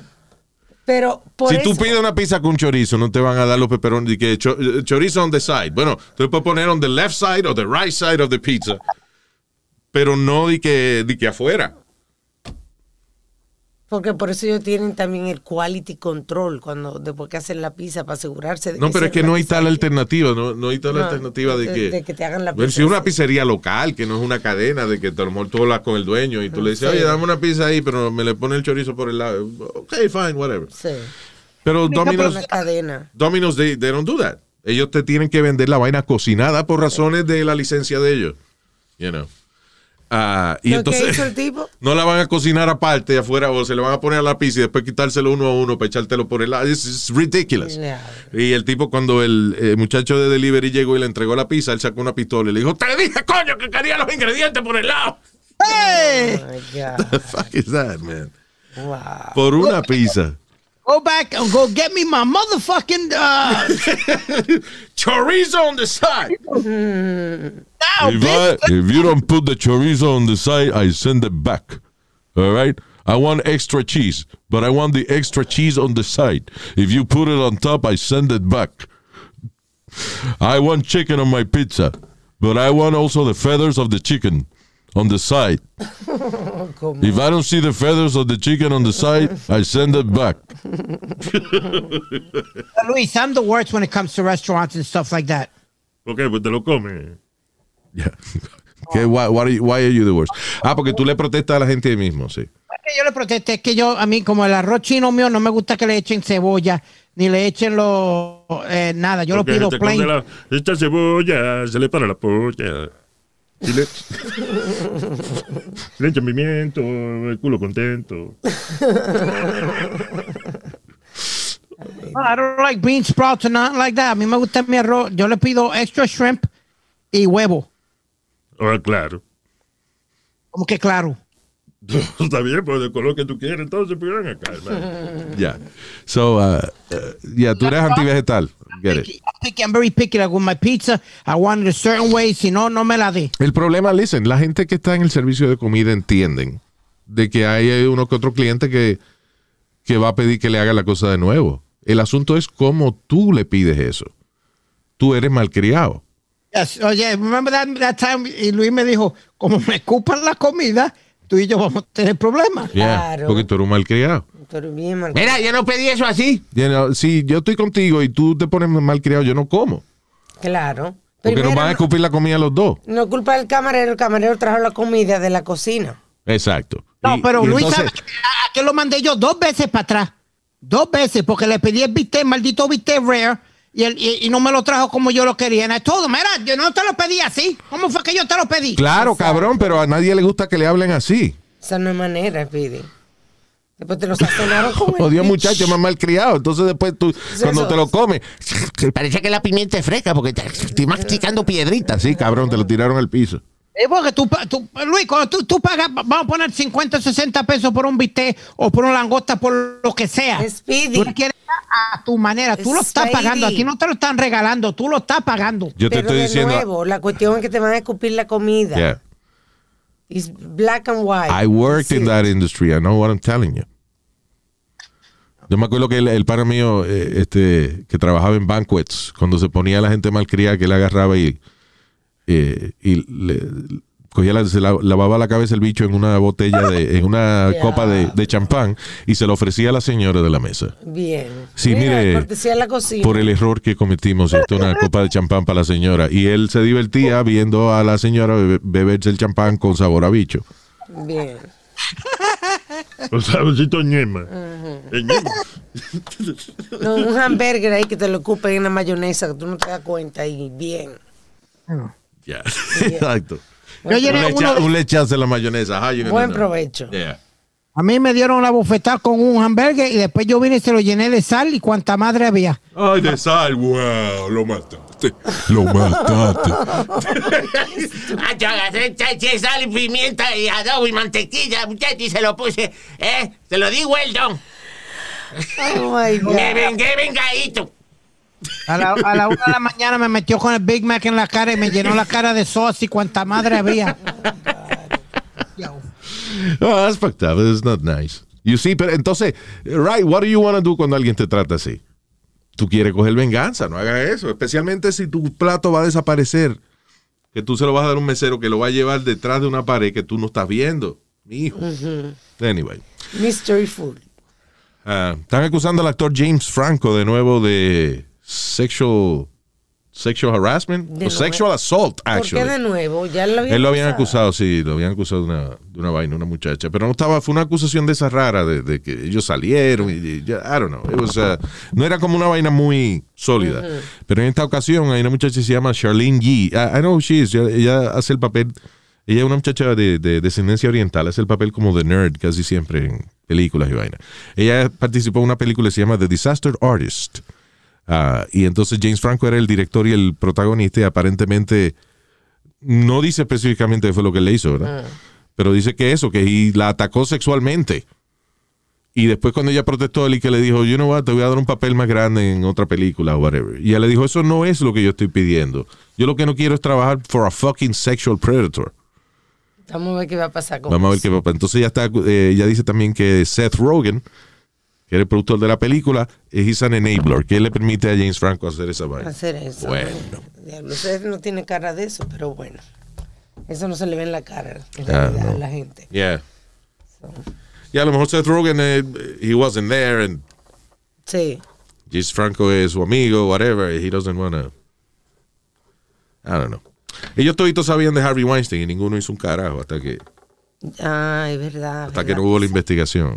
si tú pides una pizza con chorizo, no te van a dar los peperones Que eh, chorizo on the side. Bueno, tú puedes poner on the left side or the right side of the pizza. Pero no de que, di que afuera. Porque por eso ellos tienen también el quality control cuando después que hacen la pizza para asegurarse de No, pero es que no hay tal alternativa, no, no hay tal alternativa de, que, de, que, te hagan la pizza. Si una pizzería local, que no es una cadena, de que te lo tú hablas con el dueño y tú le dices, oye, dame una pizza ahí, pero me le pone el chorizo por el lado. Ok, fine, whatever. Sí. Pero Domino's, cadena. Domino's they, don't do that. Ellos te tienen que vender la vaina cocinada por razones de la licencia de ellos. You know. Ah, y entonces no la van a cocinar aparte afuera o se le van a poner a la pizza y después quitárselo uno a uno para echártelo por el lado. Es ridiculous. Y el tipo, cuando el, eh, muchacho de delivery llegó y le entregó la pizza, él sacó una pistola y le dijo: Te dije, coño, que quería los ingredientes por el lado. ¡Hey! Oh, is that, man? Por una pizza. Go back and go get me my motherfucking uh, chorizo on the side. Mm. now. If, I, if you don't put the chorizo on the side, I send it back. All right? I want extra cheese, but I want the extra cheese on the side. If you put it on top, I send it back. I want chicken on my pizza, but I want also the feathers of the chicken on the side. if I don't see the feathers of the chicken on the side, I send it back. Luis, I'm the worst when it comes to restaurants and stuff like that. Okay, but the lo come. Yeah. ¿Qué, why, why, are you, the worst? Ah, porque tú le protestas a la gente de mismo, sí. yo le protesté, es que yo, a mí, como el arroz chino mío, no me gusta que le echen cebolla, ni le echen lo, eh, nada, yo lo pido plain. esta cebolla se le para la polla. le, le echan pimiento, el culo contento. I don't like bean sprouts and nothing like that. A mí me gusta mi arroz. Yo le pido extra shrimp y huevo. Ah, claro. ¿Cómo que claro? Está bien, pues de color que tú quieres, entonces pero pues, acá. Ya. Uh, uh, yeah. So, tú eres antivegetal. Get it. I'm very picky. with my pizza, I want it a certain way. Si no, no me la El problema, listen, la gente que está en el servicio de comida entienden de que hay uno que otro cliente que, que va a pedir que le haga la cosa de nuevo. El asunto es cómo tú le pides eso. Tú eres malcriado. Oye, remember that, time? Y Luis me dijo, como me escupan la comida, tú y yo vamos a tener problemas. claro. Porque tú eres un malcriado. Mira, yo no pedí eso así. si yo estoy contigo y tú te pones malcriado, yo no como. Claro. Porque nos van a escupir la comida los dos. No es culpa del camarero, el camarero trajo la comida de la cocina. Exacto. No, pero Luis, sabe ah, que lo mandé yo dos veces para atrás? Dos veces, porque le pedí el bistec, maldito bistec rare, y, y, no me lo trajo como yo lo quería. es todo, mira, yo no te lo pedí así. ¿Cómo fue que yo te lo pedí? Claro, cabrón, pero a nadie le gusta que le hablen así. Esa no es manera, pide. Después te lo sazonaron Odio muchacho más criado. Entonces después tú, cuando te lo comes, parece que la pimienta es fresca porque te, estoy masticando piedritas. Sí, cabrón, te lo tiraron al piso. Es eh, porque tú, Luis, cuando tú, pagas, vamos a poner 50, 60 pesos por un bistec o por una langosta, por lo que sea. Speedy. Tú quieres a tu manera. Tú lo estás pagando. Aquí no te lo están regalando. Tú lo estás pagando. Yo te estoy diciendo. la cuestión es que te van a escupir la comida. Yeah. black and white. I worked in that industry. I know what I'm telling you. Yo me acuerdo que el, padre mío, eh, este, que trabajaba en banquets, cuando se ponía la gente malcriada que le agarraba y eh, y le, cogía la, se lavaba la cabeza el bicho en una botella de, en una copa de, champán y se lo ofrecía a la señora de la mesa. Bien. Sí, mire, por el error que cometimos, una copa de champán para la señora y él se divertía viendo a la señora beberse el champán con sabor a bicho. Bien. Un saborcito ñema. un hamburger ahí que te lo ocupen en una mayonesa, que tú no te das cuenta y bien. Ya, Exacto. un, lecha, de... la mayonesa. Buen provecho. A mí me dieron la bofetada con un hamburger y después yo vine y se lo llené de sal y cuánta madre había. Ay, de sal, wow, lo mataste. Lo mataste. Ah, yo agarré sal y pimienta y adobo y mantequilla, y se lo puse. ¿Eh? Se lo di, Weldon. Oh my God. Me vengué vengadito. A la, a la una de la mañana me metió con el Big Mac en la cara y me llenó la cara de sauce y cuanta madre había. Oh, that's fucked not nice. You see, pero entonces, right, what do you want to do cuando alguien te trata así? Tú quieres coger venganza, no hagas eso. Especialmente si tu plato va a desaparecer. Que tú se lo vas a dar a un mesero que lo va a llevar detrás de una pared que tú no estás viendo. Hijo. Anyway. Mystery food. Ah, están acusando al actor James Franco de nuevo de sexual sexual harassment o sexual assault actually. de nuevo? lo habían Él lo habían acusado, sí, lo habían acusado de una, vaina, una muchacha, pero no estaba fue una acusación de esa rara de, que ellos salieron y, I don't uh, no era como una vaina muy sólida. Pero en esta ocasión hay una muchacha que se llama Charlene Yee. I, know who she is. Ella, hace el papel ella es una muchacha de, descendencia oriental, hace el papel como the nerd casi siempre en películas y vaina. Ella participó en una película que se llama The Disaster Artist Ah, y entonces James Franco era el director y el protagonista y aparentemente no dice específicamente fue lo que le hizo, ¿verdad? Ah. Pero dice que eso, que la atacó sexualmente. Y después cuando ella protestó, él y que le dijo, yo no know te voy a dar un papel más grande en otra película o whatever. Y ella le dijo, eso no es lo que yo estoy pidiendo. Yo lo que no quiero es trabajar for a fucking sexual predator. Vamos a ver qué va a pasar con Vamos a ver qué va a pasar. Entonces ya está, eh, ella dice también que Seth Rogen que era el productor de la película, es un enabler, que le permite a James Franco hacer esa vaina. Hacer eso. Bueno. no tiene cara de eso, pero bueno. Eso no se le ve en la cara ah, a la gente. Yeah. Y a lo mejor Seth Rogen, eh, he wasn't there. And sí. James Franco es su amigo, whatever. He doesn't wanna. I don't know. Ellos toditos sabían de Harvey Weinstein y ninguno hizo un carajo hasta que. Ah, es verdad. Hasta que no hubo la investigación.